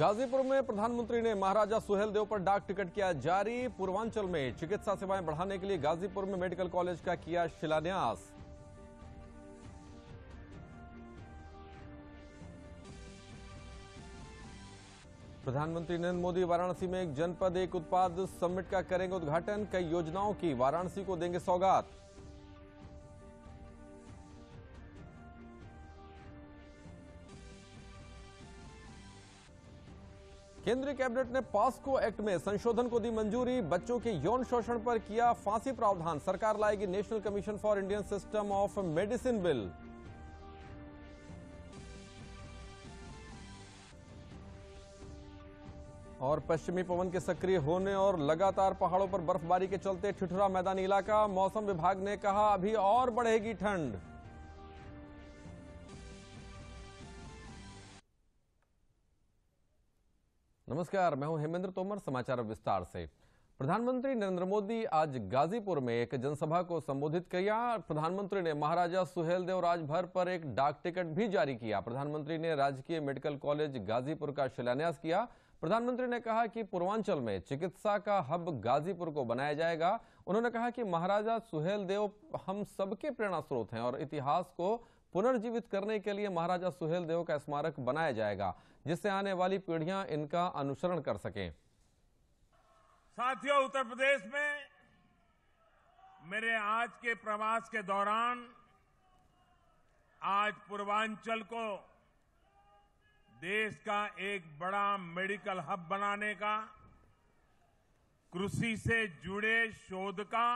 गाजीपुर में प्रधानमंत्री ने महाराजा सुहेल देव पर डाक टिकट किया जारी पूर्वांचल में चिकित्सा सेवाएं बढ़ाने के लिए गाजीपुर में मेडिकल कॉलेज का किया शिलान्यास प्रधानमंत्री नरेंद्र मोदी वाराणसी में एक जनपद एक उत्पाद समिट का करेंगे उद्घाटन कई योजनाओं की वाराणसी को देंगे सौगात केंद्रीय कैबिनेट ने पास्को एक्ट में संशोधन को दी मंजूरी बच्चों के यौन शोषण पर किया फांसी प्रावधान सरकार लाएगी national commission for Indian system of medicine bill और पश्चिमी पवन के सक्रिय होने और लगातार पहाड़ों पर बर्फबारी के चलते ठिठुरा मैदानी इलाका मौसम विभाग ने कहा अभी और बढ़ेगी ठंड नमस्कार मैं हूं हेमेंद्र तोमर समाचार विस्तार से प्रधानमंत्री नरेंद्र मोदी आज गाजीपुर में एक जनसभा को संबोधित किया प्रधानमंत्री ने महाराजा सुहेलदेव राजभर पर एक डाक टिकट भी जारी किया प्रधानमंत्री ने राजकीय मेडिकल कॉलेज गाजीपुर का शिलान्यास किया प्रधानमंत्री ने कहा कि पूर्वांचल में चिकित्सा का हब गाजीपुर को बनाया जाएगा उन्होंने कहा कि महाराजा सुहेलदेव हम सबके प्रेरणा स्रोत हैं और इतिहास को पुनर्जीवित करने के लिए महाराजा सुहेल देव का स्मारक बनाया जाएगा जिससे आने वाली पीढ़ियां इनका अनुसरण कर सकें साथियों उत्तर प्रदेश में मेरे आज के प्रवास के दौरान आज पूर्वांचल को देश का एक बड़ा मेडिकल हब बनाने का कृषि से जुड़े शोध का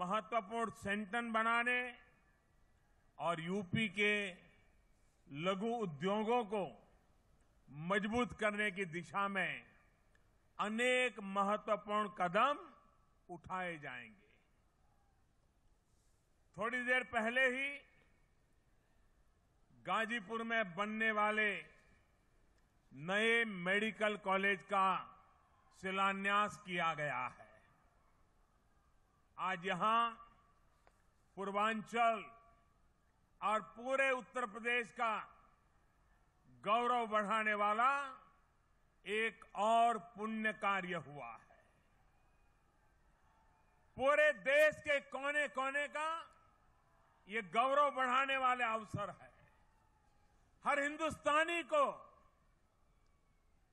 महत्वपूर्ण सेंटर बनाने और यूपी के लघु उद्योगों को मजबूत करने की दिशा में अनेक महत्वपूर्ण कदम उठाए जाएंगे थोड़ी देर पहले ही गाजीपुर में बनने वाले नए मेडिकल कॉलेज का शिलान्यास किया गया है आज यहां पूर्वांचल और पूरे उत्तर प्रदेश का गौरव बढ़ाने वाला एक और पुण्य कार्य हुआ है पूरे देश के कोने कोने का ये गौरव बढ़ाने वाले अवसर है हर हिंदुस्तानी को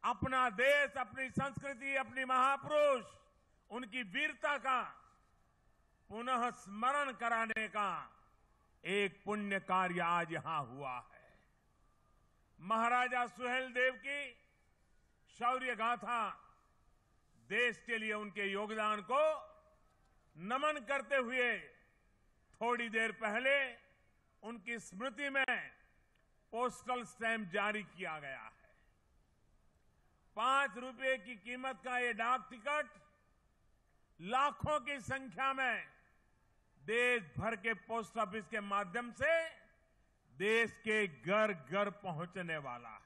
अपना देश अपनी संस्कृति अपनी महापुरुष उनकी वीरता का पुनः स्मरण कराने का एक पुण्य कार्य आज यहां हुआ है महाराजा सुहेल देव की शौर्य गाथा देश के लिए उनके योगदान को नमन करते हुए थोड़ी देर पहले उनकी स्मृति में पोस्टल स्टैंप जारी किया गया है पांच रुपए की कीमत का ये डाक टिकट लाखों की संख्या में देश भर के पोस्ट ऑफिस के माध्यम से देश के घर घर पहुंचने वाला है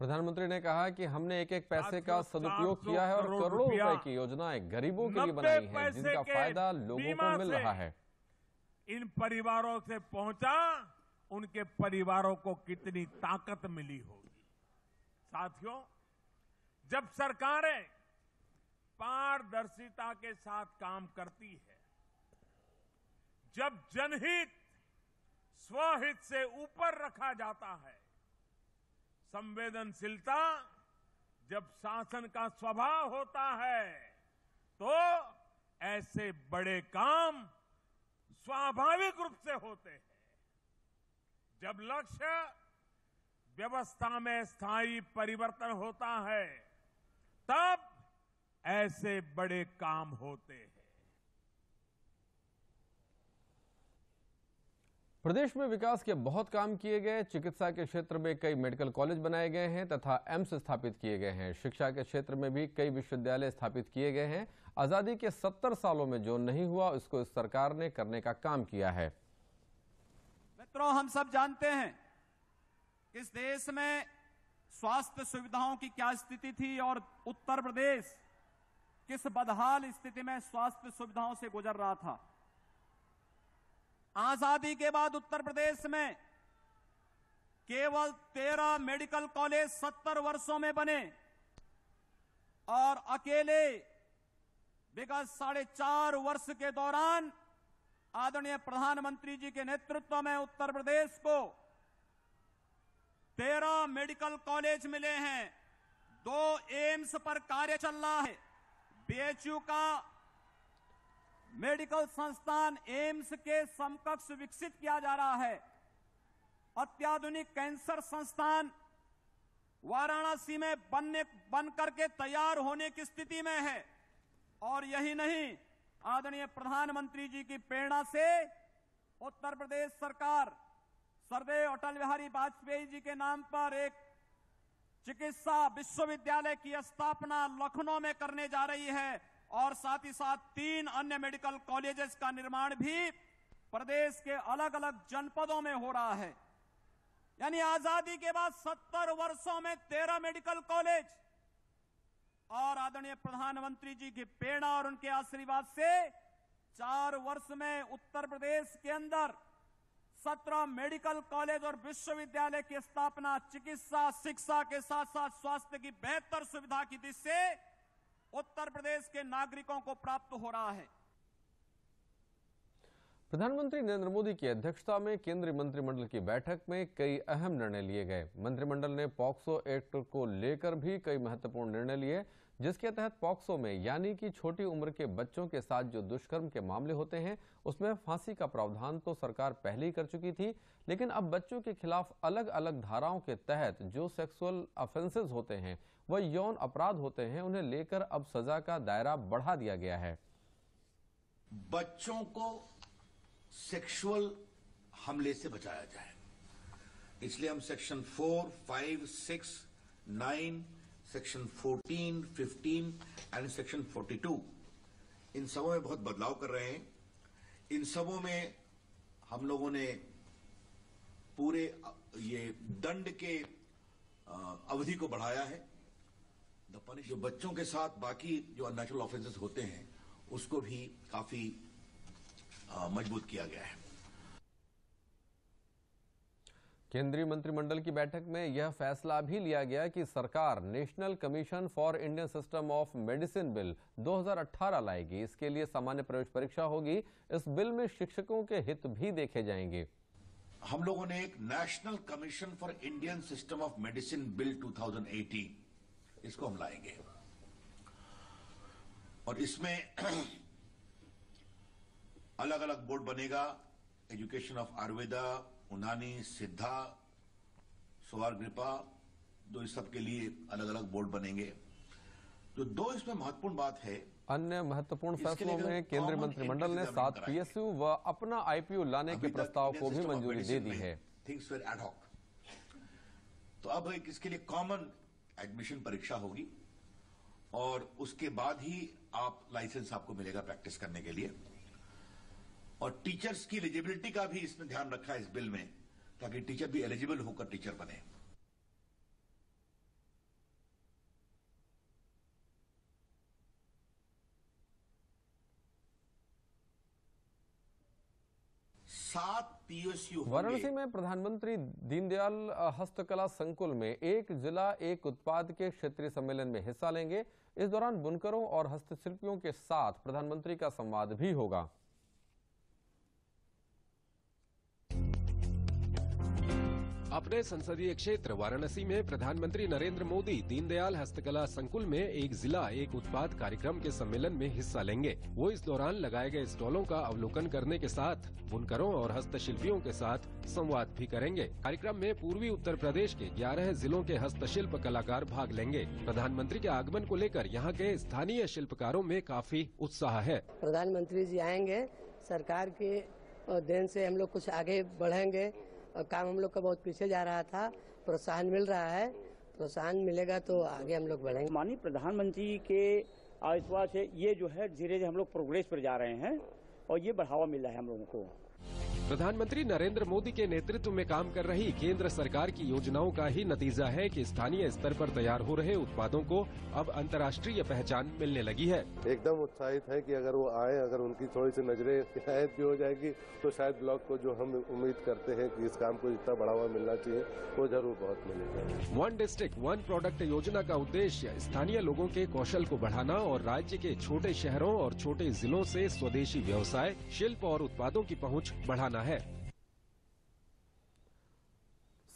प्रधानमंत्री ने कहा कि हमने एक एक पैसे का सदुपयोग किया है और करोड़ों रुपए की योजनाएं गरीबों के लिए बनाई है जिनका फायदा लोगों को मिल रहा है इन परिवारों से पहुंचा उनके परिवारों को कितनी ताकत मिली होगी साथियों जब सरकारें पारदर्शिता के साथ काम करती है जब जनहित स्वहित से ऊपर रखा जाता है संवेदनशीलता जब शासन का स्वभाव होता है तो ऐसे बड़े काम स्वाभाविक रूप से होते हैं जब लक्ष्य व्यवस्था में स्थायी परिवर्तन होता है तब ऐसे बड़े काम होते हैं प्रदेश में विकास के बहुत काम किए गए चिकित्सा के क्षेत्र में कई मेडिकल कॉलेज बनाए गए हैं तथा एम्स स्थापित किए गए हैं शिक्षा के क्षेत्र में भी कई विश्वविद्यालय स्थापित किए गए हैं आजादी के 70 सालों में जो नहीं हुआ उसको इस सरकार ने करने का काम किया है मित्रों हम सब जानते हैं कि इस देश में स्वास्थ्य सुविधाओं की क्या स्थिति थी और उत्तर प्रदेश किस बदहाल स्थिति में स्वास्थ्य सुविधाओं से गुजर रहा था आजादी के बाद उत्तर प्रदेश में केवल तेरह मेडिकल कॉलेज सत्तर वर्षों में बने और अकेले विगत साढ़े चार वर्ष के दौरान आदरणीय प्रधानमंत्री जी के नेतृत्व में उत्तर प्रदेश को तेरह मेडिकल कॉलेज मिले हैं दो एम्स पर कार्य चल रहा है बीएचयू का मेडिकल संस्थान एम्स के समकक्ष विकसित किया जा रहा है अत्याधुनिक कैंसर संस्थान वाराणसी में बनने बन करके तैयार होने की स्थिति में है और यही नहीं आदरणीय प्रधानमंत्री जी की प्रेरणा से उत्तर प्रदेश सरकार सर्वे अटल बिहारी वाजपेयी जी के नाम पर एक चिकित्सा विश्वविद्यालय की स्थापना लखनऊ में करने जा रही है और साथ ही साथ तीन अन्य मेडिकल कॉलेजेस का निर्माण भी प्रदेश के अलग अलग जनपदों में हो रहा है यानी आजादी के बाद 70 वर्षों में 13 मेडिकल कॉलेज और आदरणीय प्रधानमंत्री जी की प्रेरणा और उनके आशीर्वाद से चार वर्ष में उत्तर प्रदेश के अंदर सत्रह मेडिकल कॉलेज और विश्वविद्यालय की स्थापना चिकित्सा शिक्षा के साथ साथ स्वास्थ्य की बेहतर सुविधा की दिशा से उत्तर प्रदेश के नागरिकों को प्राप्त हो रहा है प्रधानमंत्री नरेंद्र मोदी की अध्यक्षता में केंद्रीय मंत्रिमंडल की बैठक में कई अहम निर्णय लिए गए मंत्रिमंडल ने पॉक्सो एक्ट को लेकर भी कई महत्वपूर्ण निर्णय लिए जिसके तहत पॉक्सो में यानी कि छोटी उम्र के बच्चों के साथ जो दुष्कर्म के मामले होते हैं उसमें फांसी का प्रावधान तो सरकार पहले ही कर चुकी थी लेकिन अब बच्चों के खिलाफ अलग अलग धाराओं के तहत जो सेक्सुअल ऑफेंसेज होते हैं वह यौन अपराध होते हैं उन्हें लेकर अब सजा का दायरा बढ़ा दिया गया है बच्चों को सेक्सुअल हमले से बचाया जाए इसलिए हम section four five six nine section fourteen fifteen and section forty two इन सबों में बहुत बदलाव कर रहे हैं इन सबों में हम लोगों ने पूरे ये दंड के अवधि को बढ़ाया है द पनिश जो बच्चों के साथ बाकी जो अननेचुरल ऑफेंसेस होते हैं उसको भी काफी मजबूत किया गया है केंद्रीय मंत्रिमंडल की बैठक में यह फैसला भी लिया गया कि सरकार national commission for Indian system of medicine bill 2018 लाएगी इसके लिए सामान्य प्रवेश परीक्षा होगी इस बिल में शिक्षकों के हित भी देखे जाएंगे हम लोगों ने एक national commission for Indian system of medicine bill 2018 इसको हम लाएंगे और इसमें अलग अलग बोर्ड बनेगा एजुकेशन ऑफ आयुर्वेदा उनानी सिद्धा सवार कृपा जो इस सब के लिए अलग अलग बोर्ड बनेंगे जो तो दो इसमें महत्वपूर्ण बात है अन्य महत्वपूर्ण फैसलों में केंद्रीय मंत्रिमंडल ने सात पीएसयू व अपना आईपीयू लाने के प्रस्ताव को भी मंजूरी दे दी है थिंग्स वेर एडहॉक तो अब एक इसके लिए कॉमन एडमिशन परीक्षा होगी और उसके बाद ही आप लाइसेंस आपको मिलेगा प्रैक्टिस करने के लिए और टीचर्स की एलिजिबिलिटी का भी इसमें ध्यान रखा है इस बिल में ताकि टीचर भी एलिजिबल होकर टीचर बने सात पीएसयू वाराणसी में प्रधानमंत्री दीनदयाल हस्तकला संकुल में एक जिला एक उत्पाद के क्षेत्रीय सम्मेलन में हिस्सा लेंगे इस दौरान बुनकरों और हस्तशिल्पियों के साथ प्रधानमंत्री का संवाद भी होगा अपने संसदीय क्षेत्र वाराणसी में प्रधानमंत्री नरेंद्र मोदी दीनदयाल हस्तकला संकुल में एक जिला एक उत्पाद कार्यक्रम के सम्मेलन में हिस्सा लेंगे वो इस दौरान लगाए गए स्टॉलों का अवलोकन करने के साथ बुनकरों और हस्तशिल्पियों के साथ संवाद भी करेंगे कार्यक्रम में पूर्वी उत्तर प्रदेश के ग्यारह जिलों के हस्तशिल्प कलाकार भाग लेंगे प्रधानमंत्री के आगमन को लेकर यहाँ के स्थानीय शिल्पकारों में काफी उत्साह है प्रधानमंत्री जी आएंगे सरकार के देन से हम लोग कुछ आगे बढ़ेंगे काम हम लोग का बहुत पीछे जा रहा था प्रोत्साहन मिल रहा है प्रोत्साहन मिलेगा तो आगे हम लोग बढ़ेंगे माननीय प्रधानमंत्री के आश्वास से ये जो है धीरे धीरे हम लोग प्रोग्रेस पर जा रहे हैं और ये बढ़ावा मिल रहा है हम लोगों को प्रधानमंत्री नरेंद्र मोदी के नेतृत्व में काम कर रही केंद्र सरकार की योजनाओं का ही नतीजा है कि स्थानीय स्तर पर तैयार हो रहे उत्पादों को अब अंतर्राष्ट्रीय पहचान मिलने लगी है एकदम उत्साहित है कि अगर वो आए अगर उनकी थोड़ी सी नजरें भी हो जाएगी तो शायद ब्लॉक को जो हम उम्मीद करते हैं कि इस काम को जितना बढ़ावा मिलना चाहिए वो जरूर बहुत मिलेगा वन डिस्ट्रिक्ट वन प्रोडक्ट योजना का उद्देश्य स्थानीय लोगों के कौशल को बढ़ाना और राज्य के छोटे शहरों और छोटे जिलों से स्वदेशी व्यवसाय शिल्प और उत्पादों की पहुंच बढ़ाना सकता है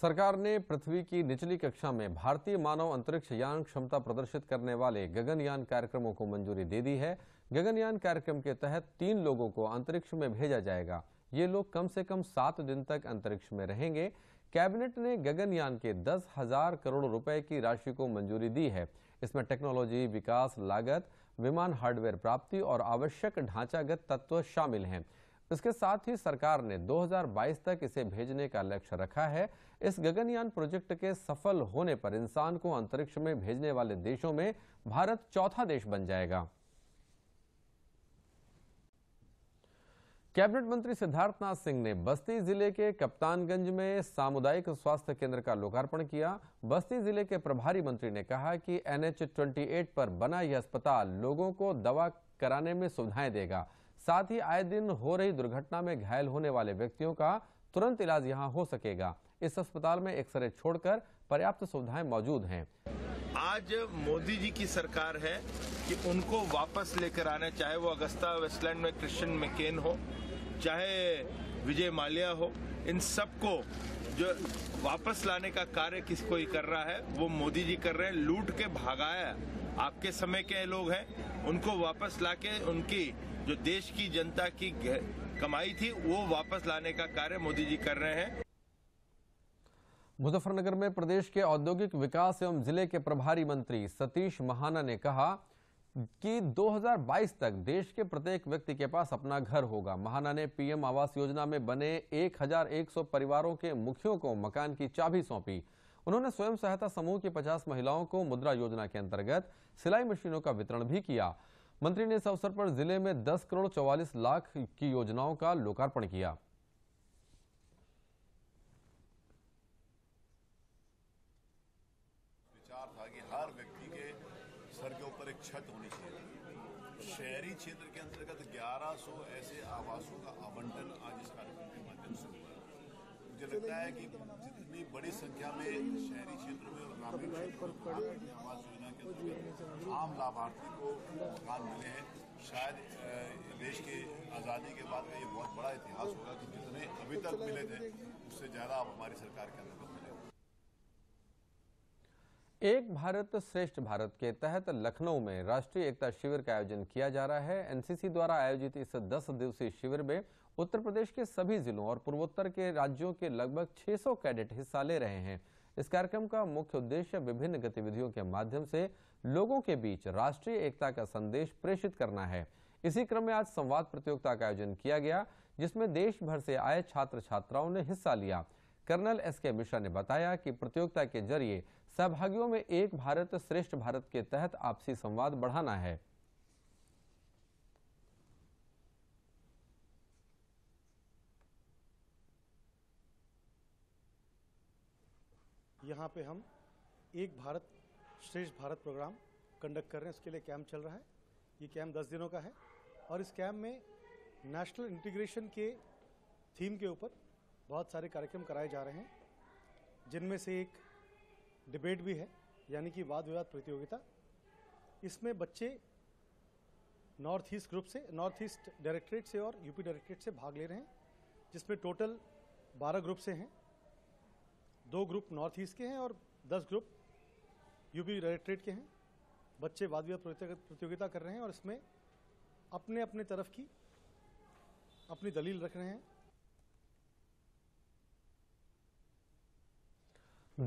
सरकार ने पृथ्वी की निचली कक्षा में भारतीय मानव अंतरिक्ष यान क्षमता प्रदर्शित करने वाले गगनयान कार्यक्रमों को मंजूरी दे दी है गगनयान कार्यक्रम के तहत तीन लोगों को अंतरिक्ष में भेजा जाएगा ये लोग कम से कम सात दिन तक अंतरिक्ष में रहेंगे कैबिनेट ने गगनयान के दस हजार करोड़ रुपए की राशि को मंजूरी दी है इसमें टेक्नोलॉजी विकास लागत विमान हार्डवेयर प्राप्ति और आवश्यक ढांचागत तत्व शामिल हैं इसके साथ ही सरकार ने 2022 तक इसे भेजने का लक्ष्य रखा है इस गगनयान प्रोजेक्ट के सफल होने पर इंसान को अंतरिक्ष में भेजने वाले देशों में भारत चौथा देश बन जाएगा कैबिनेट मंत्री सिद्धार्थनाथ सिंह ने बस्ती जिले के कप्तानगंज में सामुदायिक स्वास्थ्य केंद्र का लोकार्पण किया बस्ती जिले के प्रभारी मंत्री ने कहा कि एनएच 28 पर बना यह अस्पताल लोगों को दवा कराने में सुविधाएं देगा साथ ही आए दिन हो रही दुर्घटना में घायल होने वाले व्यक्तियों का तुरंत इलाज यहाँ हो सकेगा इस अस्पताल में एक्सरे छोड़कर पर्याप्त सुविधाएं मौजूद हैं आज मोदी जी की सरकार है कि उनको वापस लेकर आने चाहे वो अगस्ता वेस्टलैंड में क्रिश्चियन मैकेन हो चाहे विजय माल्या हो इन सबको जो वापस लाने का कार्य किसको ही कर रहा है वो मोदी जी कर रहे हैं लूट के भागाया आपके समय के लोग हैं उनको वापस लाके उनकी जो देश की जनता की कमाई थी वो वापस लाने का कार्य मोदी जी कर रहे हैं मुजफ्फरनगर में प्रदेश के औद्योगिक विकास एवं जिले के प्रभारी मंत्री सतीश महाना ने कहा कि 2022 तक देश के प्रत्येक व्यक्ति के पास अपना घर होगा महाना ने पीएम आवास योजना में बने 1100 परिवारों के मुखियों को मकान की चाबी सौंपी उन्होंने स्वयं सहायता समूह की 50 महिलाओं को मुद्रा योजना के अंतर्गत सिलाई मशीनों का वितरण भी किया मंत्री ने इस अवसर पर जिले में 10 करोड़ 44 लाख की योजनाओं का लोकार्पण किया विचार था कि हर व्यक्ति के सर के ऊपर एक छत होनी चाहिए शहरी क्षेत्र के अंतर्गत 1100 ऐसे आवासों का आवंटन आज इस कार्यक्रम के माध्यम से हुआ मुझे लगता है कि जितनी बड़ी संख्या में शहरी क्षेत्रों में और ग्रामीण क्षेत्रों में प्रधानमंत्री आवास योजना के अंतर्गत आम लाभार्थी को मकान मिले हैं शायद देश के आज़ादी के बाद में ये बहुत बड़ा इतिहास होगा कि जितने अभी तक मिले थे उससे ज़्यादा अब हमारी सरकार के अंतर्गत एक भारत श्रेष्ठ भारत के तहत लखनऊ में राष्ट्रीय एकता शिविर का आयोजन किया जा रहा है एनसीसी द्वारा आयोजित इस 10 दिवसीय शिविर में उत्तर प्रदेश के सभी जिलों और पूर्वोत्तर के राज्यों के लगभग 600 कैडेट हिस्सा ले रहे हैं इस कार्यक्रम का मुख्य उद्देश्य विभिन्न गतिविधियों के माध्यम से लोगों के बीच राष्ट्रीय एकता का संदेश प्रेषित करना है इसी क्रम में आज संवाद प्रतियोगिता का आयोजन किया गया जिसमें देश भर से आए छात्र छात्राओं ने हिस्सा लिया कर्नल एस के मिश्रा ने बताया कि प्रतियोगिता के जरिए सहभागियों में एक भारत श्रेष्ठ भारत के तहत आपसी संवाद बढ़ाना है जहाँ पे हम एक भारत श्रेष्ठ भारत प्रोग्राम कंडक्ट कर रहे हैं उसके लिए कैम्प चल रहा है ये कैम्प दस दिनों का है और इस कैम्प में नेशनल इंटीग्रेशन के थीम के ऊपर बहुत सारे कार्यक्रम कराए जा रहे हैं जिनमें से एक डिबेट भी है यानी कि वाद विवाद प्रतियोगिता इसमें बच्चे नॉर्थ ईस्ट ग्रुप से नॉर्थ ईस्ट डायरेक्ट्रेट से और यूपी डायरेक्ट्रेट से भाग ले रहे हैं जिसमें टोटल 12 ग्रुप से हैं दो ग्रुप नॉर्थ ईस्ट के हैं और दस ग्रुप यूपी डायरेक्ट्रेट के हैं बच्चे वाद विवाद प्रतियोगिता कर रहे हैं और इसमें अपने अपने तरफ की अपनी दलील रख रहे हैं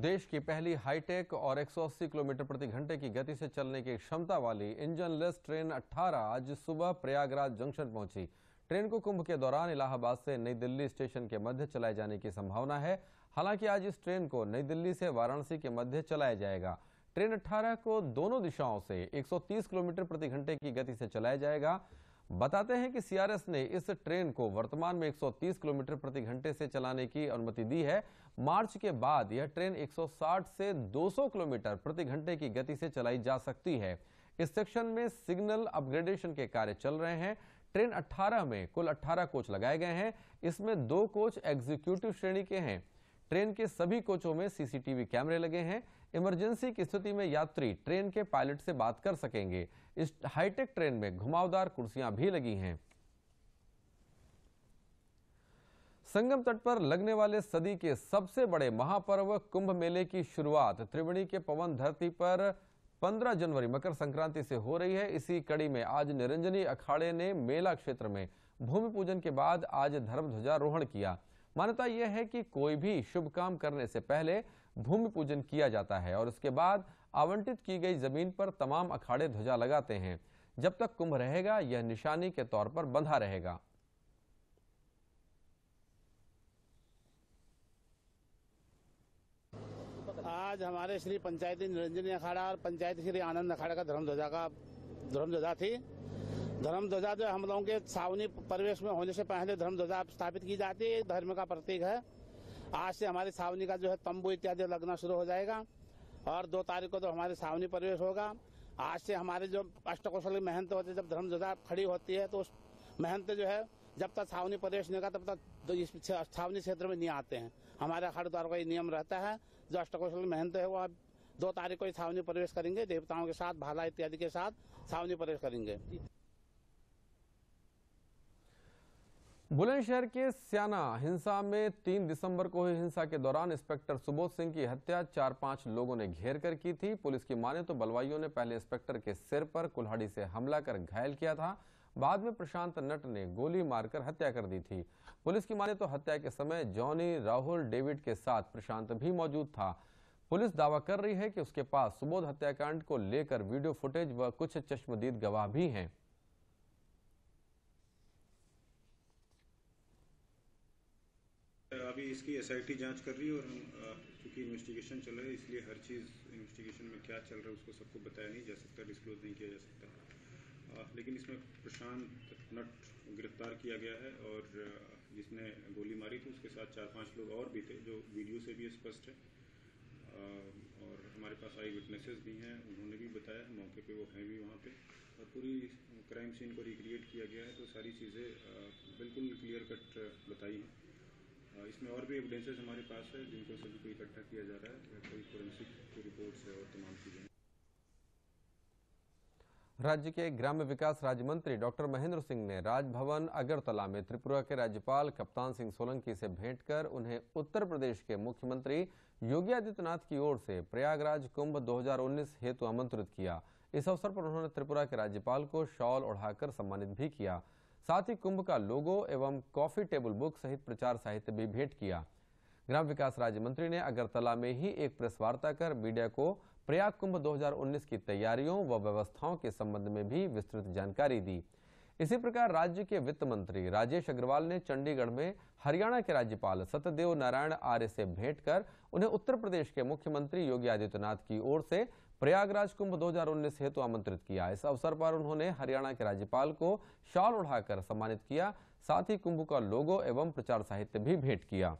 देश की पहली हाईटेक और 180 किलोमीटर प्रति घंटे की गति से चलने की क्षमता वाली इंजनलेस ट्रेन 18 आज सुबह प्रयागराज जंक्शन पहुंची ट्रेन को कुंभ के दौरान इलाहाबाद से नई दिल्ली स्टेशन के मध्य चलाए जाने की संभावना है हालांकि आज इस ट्रेन को नई दिल्ली से वाराणसी के मध्य चलाया जाएगा ट्रेन 18 को दोनों दिशाओं से 130 किलोमीटर प्रति घंटे की गति से चलाया जाएगा बताते हैं कि सीआरएस ने इस ट्रेन को वर्तमान में 130 किलोमीटर प्रति घंटे से चलाने की अनुमति दी है मार्च के बाद यह ट्रेन 160 से 200 किलोमीटर प्रति घंटे की गति से चलाई जा सकती है इस सेक्शन में सिग्नल अपग्रेडेशन के कार्य चल रहे हैं ट्रेन 18 में कुल 18 कोच लगाए गए हैं इसमें दो कोच एग्जीक्यूटिव श्रेणी के हैं ट्रेन के सभी कोचों में सीसीटीवी कैमरे लगे हैं इमरजेंसी की स्थिति में यात्री ट्रेन के पायलट से बात कर सकेंगे इस हाईटेक ट्रेन में घुमावदार कुर्सियां भी लगी हैं संगम तट पर लगने वाले सदी के सबसे बड़े महापर्व कुंभ मेले की शुरुआत त्रिवेणी के पवन धरती पर 15 जनवरी मकर संक्रांति से हो रही है इसी कड़ी में आज निरंजनी अखाड़े ने मेला क्षेत्र में भूमि पूजन के बाद आज धर्म ध्वजारोहण किया मान्यता यह है कि कोई भी शुभ काम करने से पहले भूमि पूजन किया जाता है और उसके बाद आवंटित की गई जमीन पर तमाम अखाड़े ध्वजा लगाते हैं जब तक कुंभ रहेगा यह निशानी के तौर पर बंधा रहेगा आज हमारे श्री पंचायती निरंजनी अखाड़ा और पंचायत श्री आनंद अखाड़ा का धर्म ध्वजा का धर्म ध्वजा थी धर्म ध्वजा जो हम लोगों के सावनी परिवेश में होने से पहले धर्म ध्वजा स्थापित की जाती है धर्म का प्रतीक है आज से हमारी सावनी का जो है तंबू इत्यादि लगना शुरू हो जाएगा और दो तारीख को तो हमारे सावनी परिवेश होगा आज से हमारे जो अष्टकोशल महंत होते जब धर्म ध्वजा खड़ी होती है तो उस महंत जो है जब तक सावनी प्रवेश नहीं तब तक तो इस सावनी क्षेत्र में नहीं आते हैं हमारे हर द्वार का ये नियम रहता है जो अष्टकोशल महंत है वो दो तारीख को ही सावनी प्रवेश करेंगे देवताओं के साथ भाला इत्यादि के साथ सावनी प्रवेश करेंगे बुलंदशहर के सियाना हिंसा में तीन दिसंबर को हुई हिंसा के दौरान इंस्पेक्टर सुबोध सिंह की हत्या चार पांच लोगों ने घेर कर की थी पुलिस की माने तो बलवाइयों ने पहले इंस्पेक्टर के सिर पर कुल्हाड़ी से हमला कर घायल किया था बाद में प्रशांत नट ने गोली मारकर हत्या कर दी थी पुलिस की माने तो हत्या के समय जॉनी राहुल डेविड के साथ प्रशांत भी मौजूद था पुलिस दावा कर रही है कि उसके पास सुबोध हत्याकांड को लेकर वीडियो फुटेज व कुछ चश्मदीद गवाह भी हैं अभी इसकी एसआईटी जांच कर रही है और हम क्योंकि इन्वेस्टिगेशन चल रहा है इसलिए हर चीज़ इन्वेस्टिगेशन में क्या चल रहा है उसको सबको बताया नहीं जा सकता डिस्क्लोज नहीं किया जा सकता आ, लेकिन इसमें प्रशांत नट गिरफ्तार किया गया है और जिसने गोली मारी थी उसके साथ चार पांच लोग और भी थे जो वीडियो से भी स्पष्ट है आ, और हमारे पास आई विटनेसेस भी हैं उन्होंने भी बताया मौके पे वो हैं भी वहाँ पे और पूरी क्राइम सीन को रिक्रिएट किया गया है तो सारी चीज़ें बिल्कुल क्लियर कट बताई हैं इसमें और भी एविडेंसेज हमारे पास है जिनको सभी को इकट्ठा किया जा रहा है कई फोरेंसिक की रिपोर्ट है और तमाम चीजें राज्य के ग्राम्य विकास राज्य मंत्री डॉक्टर महेंद्र सिंह ने राजभवन अगरतला में त्रिपुरा के राज्यपाल कप्तान सिंह सोलंकी से भेंट कर उन्हें उत्तर प्रदेश के मुख्यमंत्री योगी आदित्यनाथ की ओर से प्रयागराज कुंभ 2019 हेतु आमंत्रित किया इस अवसर पर उन्होंने त्रिपुरा के राज्यपाल को शॉल ओढ़ाकर सम्मानित भी किया साथ ही कुंभ का लोगो एवं कॉफी टेबल बुक सहित प्रचार साहित्य भी भेंट किया ग्राम विकास राज्य मंत्री ने अगरतला में ही एक प्रेस वार्ता कर मीडिया को प्रयाग कुंभ 2019 की तैयारियों व व्यवस्थाओं के संबंध में भी विस्तृत जानकारी दी इसी प्रकार राज्य के वित्त मंत्री राजेश अग्रवाल ने चंडीगढ़ में हरियाणा के राज्यपाल सत्यदेव नारायण आर्य से भेंट कर उन्हें उत्तर प्रदेश के मुख्यमंत्री योगी आदित्यनाथ की ओर से प्रयागराज कुंभ 2019 हेतु आमंत्रित किया इस अवसर पर उन्होंने हरियाणा के राज्यपाल को शाल उड़ाकर सम्मानित किया साथ ही कुंभ का लोगो एवं प्रचार साहित्य भी भेंट किया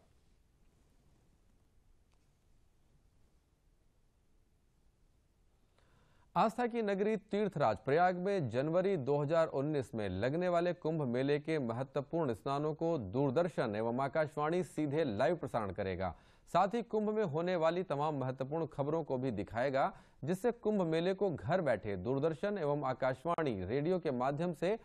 आस्था की नगरी तीर्थराज प्रयाग में जनवरी 2019 में लगने वाले कुंभ मेले के महत्वपूर्ण स्नानों को दूरदर्शन एवं आकाशवाणी सीधे लाइव प्रसारण करेगा साथ ही कुंभ में होने वाली तमाम महत्वपूर्ण खबरों को भी दिखाएगा जिससे कुंभ मेले को घर बैठे दूरदर्शन एवं आकाशवाणी रेडियो के माध्यम से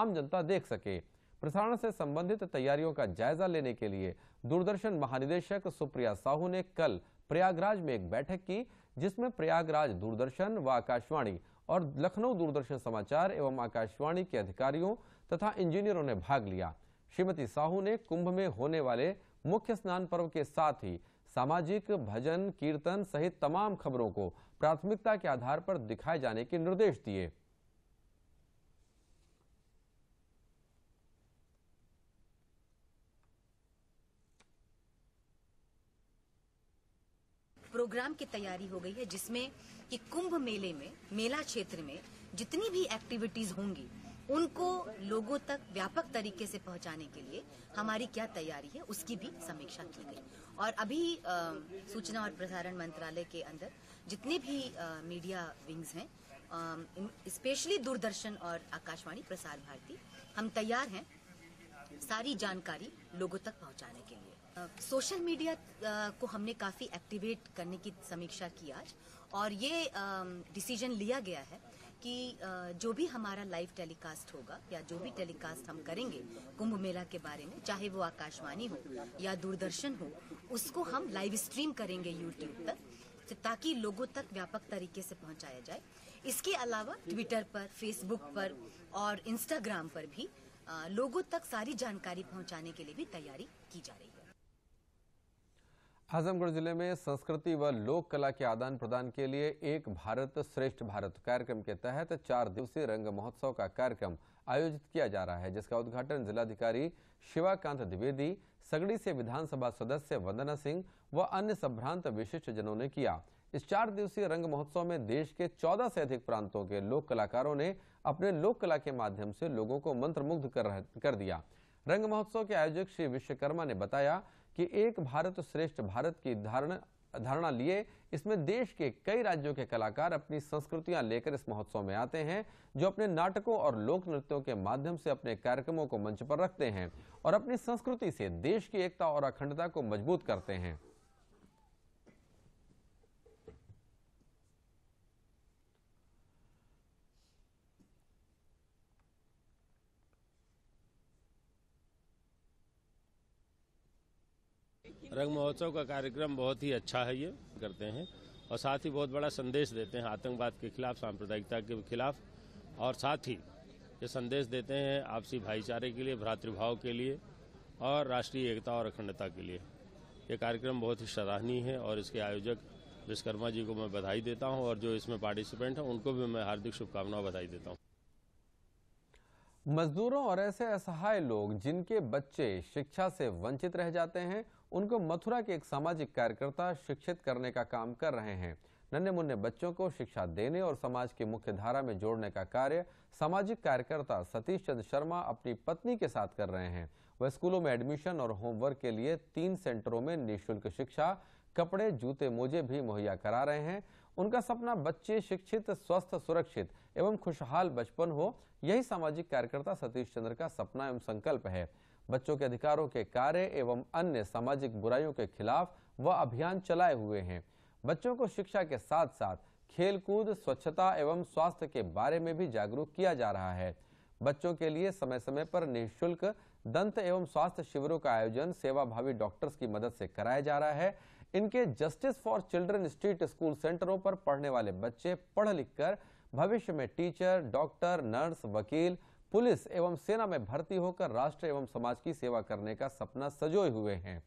आम जनता देख सके प्रसारण से संबंधित तैयारियों का जायजा लेने के लिए दूरदर्शन महानिदेशक सुप्रिया साहू ने कल प्रयागराज में एक बैठक की जिसमें प्रयागराज दूरदर्शन व आकाशवाणी और लखनऊ दूरदर्शन समाचार एवं आकाशवाणी के अधिकारियों तथा इंजीनियरों ने भाग लिया श्रीमती साहू ने कुंभ में होने वाले मुख्य स्नान पर्व के साथ ही सामाजिक भजन कीर्तन सहित तमाम खबरों को प्राथमिकता के आधार पर दिखाए जाने के निर्देश दिए प्रोग्राम की तैयारी हो गई है जिसमें कि कुंभ मेले में मेला क्षेत्र में जितनी भी एक्टिविटीज होंगी उनको लोगों तक व्यापक तरीके से पहुंचाने के लिए हमारी क्या तैयारी है उसकी भी समीक्षा की गई और अभी आ, सूचना और प्रसारण मंत्रालय के अंदर जितने भी आ, मीडिया विंग्स हैं स्पेशली दूरदर्शन और आकाशवाणी प्रसार भारती हम तैयार हैं सारी जानकारी लोगों तक पहुंचाने के लिए सोशल मीडिया को हमने काफ़ी एक्टिवेट करने की समीक्षा की आज और ये डिसीजन लिया गया है कि जो भी हमारा लाइव टेलीकास्ट होगा या जो भी टेलीकास्ट हम करेंगे कुंभ मेला के बारे में चाहे वो आकाशवाणी हो या दूरदर्शन हो उसको हम लाइव स्ट्रीम करेंगे यूट्यूब पर ताकि लोगों तक व्यापक तरीके से पहुंचाया जाए इसके अलावा ट्विटर पर फेसबुक पर और इंस्टाग्राम पर भी लोगों तक सारी जानकारी पहुंचाने के लिए भी तैयारी की जा रही है आजमगढ़ जिले में संस्कृति व लोक कला के आदान प्रदान के लिए एक भारत श्रेष्ठ भारत कार्यक्रम के तहत चार दिवसीय रंग महोत्सव का कार्यक्रम आयोजित किया जा रहा है जिसका उद्घाटन जिलाधिकारी शिवाकांत द्विवेदी सगड़ी से विधानसभा सदस्य वंदना सिंह व अन्य संभ्रांत विशिष्ट जनों ने किया इस चार दिवसीय रंग महोत्सव में देश के चौदह से अधिक प्रांतों के लोक कलाकारों ने अपने लोक कला के माध्यम से लोगों को मंत्रमुग्ध कर, कर दिया रंग महोत्सव के आयोजक श्री विश्वकर्मा ने बताया कि एक भारत श्रेष्ठ भारत की धारणा धारणा लिए इसमें देश के कई राज्यों के कलाकार अपनी संस्कृतियां लेकर इस महोत्सव में आते हैं जो अपने नाटकों और लोक नृत्यों के माध्यम से अपने कार्यक्रमों को मंच पर रखते हैं और अपनी संस्कृति से देश की एकता और अखंडता को मजबूत करते हैं रंग महोत्सव का कार्यक्रम बहुत ही अच्छा है ये करते हैं और साथ ही बहुत बड़ा संदेश देते हैं आतंकवाद के खिलाफ सांप्रदायिकता के खिलाफ और साथ ही ये संदेश देते हैं आपसी भाईचारे के लिए भ्रातृभाव के लिए और राष्ट्रीय एकता और अखंडता के लिए ये कार्यक्रम बहुत ही सराहनीय है और इसके आयोजक विश्वकर्मा जी को मैं बधाई देता हूँ और जो इसमें पार्टिसिपेंट हैं उनको भी मैं हार्दिक शुभकामनाएं बधाई देता हूँ मजदूरों और ऐसे असहाय लोग जिनके बच्चे शिक्षा से वंचित रह जाते हैं उनको मथुरा के एक सामाजिक कार्यकर्ता शिक्षित करने का काम कर रहे हैं नन्हे मुन्ने बच्चों को शिक्षा देने और समाज की मुख्य धारा में जोड़ने का कार्य सामाजिक कार्यकर्ता सतीश चंद्र शर्मा अपनी पत्नी के साथ कर रहे हैं वह स्कूलों में एडमिशन और होमवर्क के लिए तीन सेंटरों में निःशुल्क शिक्षा कपड़े जूते मोजे भी मुहैया करा रहे हैं उनका सपना बच्चे शिक्षित स्वस्थ सुरक्षित एवं खुशहाल बचपन हो यही सामाजिक कार्यकर्ता सतीश चंद्र का सपना एवं संकल्प है बच्चों के अधिकारों के कार्य एवं अन्य सामाजिक बुराइयों के खिलाफ वह अभियान चलाए हुए हैं बच्चों को शिक्षा के साथ साथ खेलकूद स्वच्छता एवं स्वास्थ्य के बारे में भी जागरूक किया जा रहा है बच्चों के लिए समय समय पर निःशुल्क दंत एवं स्वास्थ्य शिविरों का आयोजन सेवाभावी डॉक्टर्स की मदद से कराया जा रहा है इनके justice for children street school सेंटरों पर पढ़ने वाले बच्चे पढ़ लिख कर भविष्य में टीचर डॉक्टर नर्स वकील पुलिस एवं सेना में भर्ती होकर राष्ट्र एवं समाज की सेवा करने का सपना सजोए हुए हैं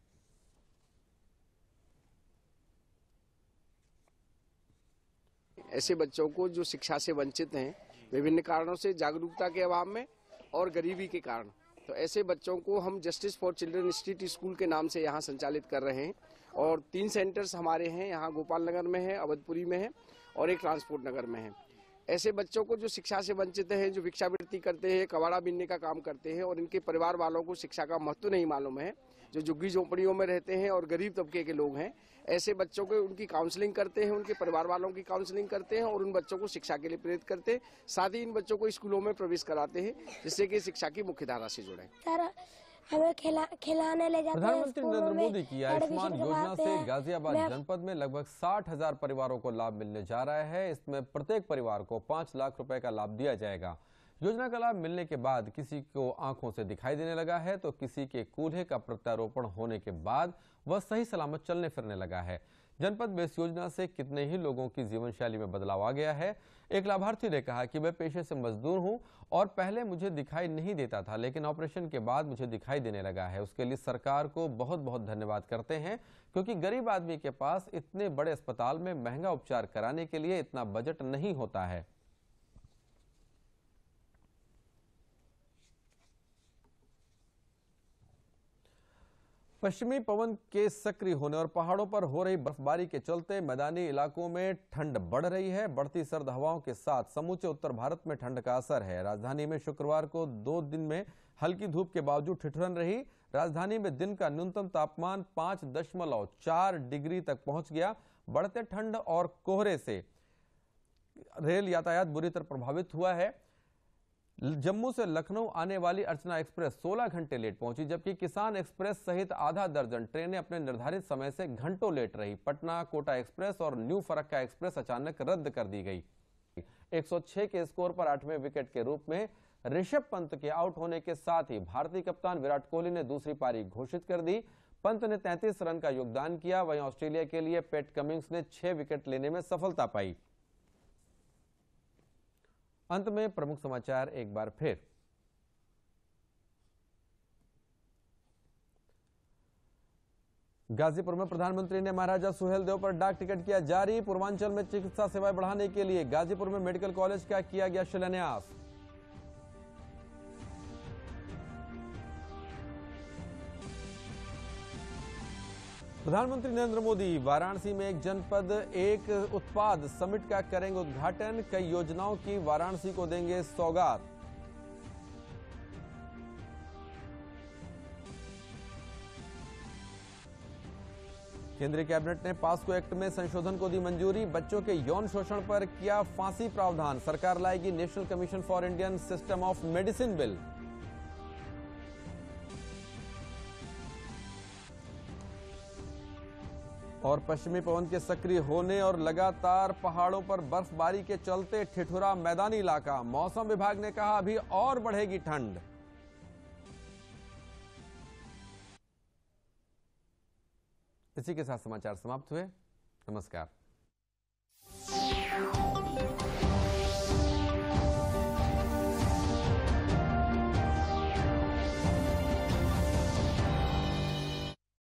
ऐसे बच्चों को जो शिक्षा से वंचित हैं विभिन्न कारणों से जागरूकता के अभाव में और गरीबी के कारण तो ऐसे बच्चों को हम justice for children street school के नाम से यहाँ संचालित कर रहे हैं और तीन सेंटर्स हमारे हैं यहाँ गोपाल नगर में है अवधपुरी में है और एक ट्रांसपोर्ट नगर में है ऐसे बच्चों को जो शिक्षा से वंचित हैं जो भिक्षावृत्ति करते हैं कबाड़ा बीनने का काम करते हैं और इनके परिवार वालों को शिक्षा का महत्व नहीं मालूम है जो झुग्गी झोंपड़ियों में रहते हैं और गरीब तबके के लोग हैं ऐसे बच्चों को उनकी काउंसलिंग करते हैं उनके परिवार वालों की काउंसलिंग करते हैं और उन बच्चों को शिक्षा के लिए प्रेरित करते हैं साथ ही इन बच्चों को स्कूलों में प्रवेश कराते हैं जिससे कि शिक्षा की मुख्य धारा से जुड़े हमें खिला खिलाने ले जाते प्रधानमंत्री नरेंद्र मोदी की आयुष्मान योजना से गाजियाबाद जनपद में लगभग साठ हजार परिवारों को लाभ मिलने जा रहा है इसमें प्रत्येक परिवार को पांच लाख रुपए का लाभ दिया जाएगा योजना का लाभ मिलने के बाद किसी को आंखों से दिखाई देने लगा है तो किसी के कूल्हे का प्रत्यारोपण होने के बाद वह सही सलामत चलने फिरने लगा है जनपद में इस योजना से कितने ही लोगों की जीवन शैली में बदलाव आ गया है एक लाभार्थी ने कहा कि मैं पेशे से मजदूर हूं और पहले मुझे दिखाई नहीं देता था लेकिन ऑपरेशन के बाद मुझे दिखाई देने लगा है उसके लिए सरकार को बहुत बहुत धन्यवाद करते हैं क्योंकि गरीब आदमी के पास इतने बड़े अस्पताल में महंगा उपचार कराने के लिए इतना बजट नहीं होता है पश्चिमी पवन के सक्रिय होने और पहाड़ों पर हो रही बर्फबारी के चलते मैदानी इलाकों में ठंड बढ़ रही है बढ़ती सर्द हवाओं के साथ समूचे उत्तर भारत में ठंड का असर है राजधानी में शुक्रवार को दो दिन में हल्की धूप के बावजूद ठिठुरन रही राजधानी में दिन का न्यूनतम तापमान पांच दशमलव चार डिग्री तक पहुंच गया बढ़ते ठंड और कोहरे से रेल यातायात बुरी तरह प्रभावित हुआ है जम्मू से लखनऊ आने वाली अर्चना एक्सप्रेस 16 घंटे लेट पहुंची जबकि किसान एक्सप्रेस सहित आधा दर्जन ट्रेनें अपने निर्धारित समय से घंटों लेट रही पटना कोटा एक्सप्रेस और न्यू फरक्का एक्सप्रेस अचानक रद्द कर दी गई 106 के स्कोर पर आठवें विकेट के रूप में ऋषभ पंत के आउट होने के साथ ही भारतीय कप्तान विराट कोहली ने दूसरी पारी घोषित कर दी पंत ने तैतीस रन का योगदान किया वहीं ऑस्ट्रेलिया के लिए पेट कमिंग्स ने छह विकेट लेने में सफलता पाई अंत में प्रमुख समाचार एक बार फिर गाजीपुर में प्रधानमंत्री ने महाराजा सुहेलदेव पर डाक टिकट किया जारी पूर्वांचल में चिकित्सा सेवाएं बढ़ाने के लिए गाजीपुर में मेडिकल कॉलेज का किया गया शिलान्यास प्रधानमंत्री नरेंद्र मोदी वाराणसी में एक जनपद एक उत्पाद समिट का करेंगे उद्घाटन कई योजनाओं की वाराणसी को देंगे सौगात केंद्रीय कैबिनेट ने पास्को एक्ट में संशोधन को दी मंजूरी बच्चों के यौन शोषण पर किया फांसी प्रावधान सरकार लाएगी national commission for Indian system of medicine bill और पश्चिमी पवन के सक्रिय होने और लगातार पहाड़ों पर बर्फबारी के चलते ठिठुरा मैदानी इलाका मौसम विभाग ने कहा अभी और बढ़ेगी ठंड इसी के साथ समाचार समाप्त हुए नमस्कार